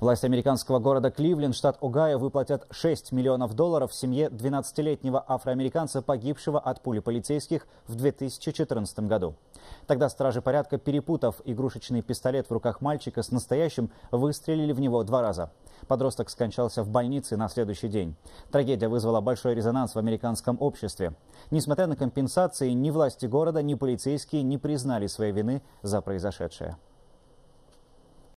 Власти американского города Кливленд, штат Огайо, выплатят 6 миллионов долларов семье 12-летнего афроамериканца, погибшего от пули полицейских в 2014 году. Тогда стражи порядка, перепутав игрушечный пистолет в руках мальчика с настоящим, выстрелили в него два раза. Подросток скончался в больнице на следующий день. Трагедия вызвала большой резонанс в американском обществе. Несмотря на компенсации, ни власти города, ни полицейские не признали своей вины за произошедшее.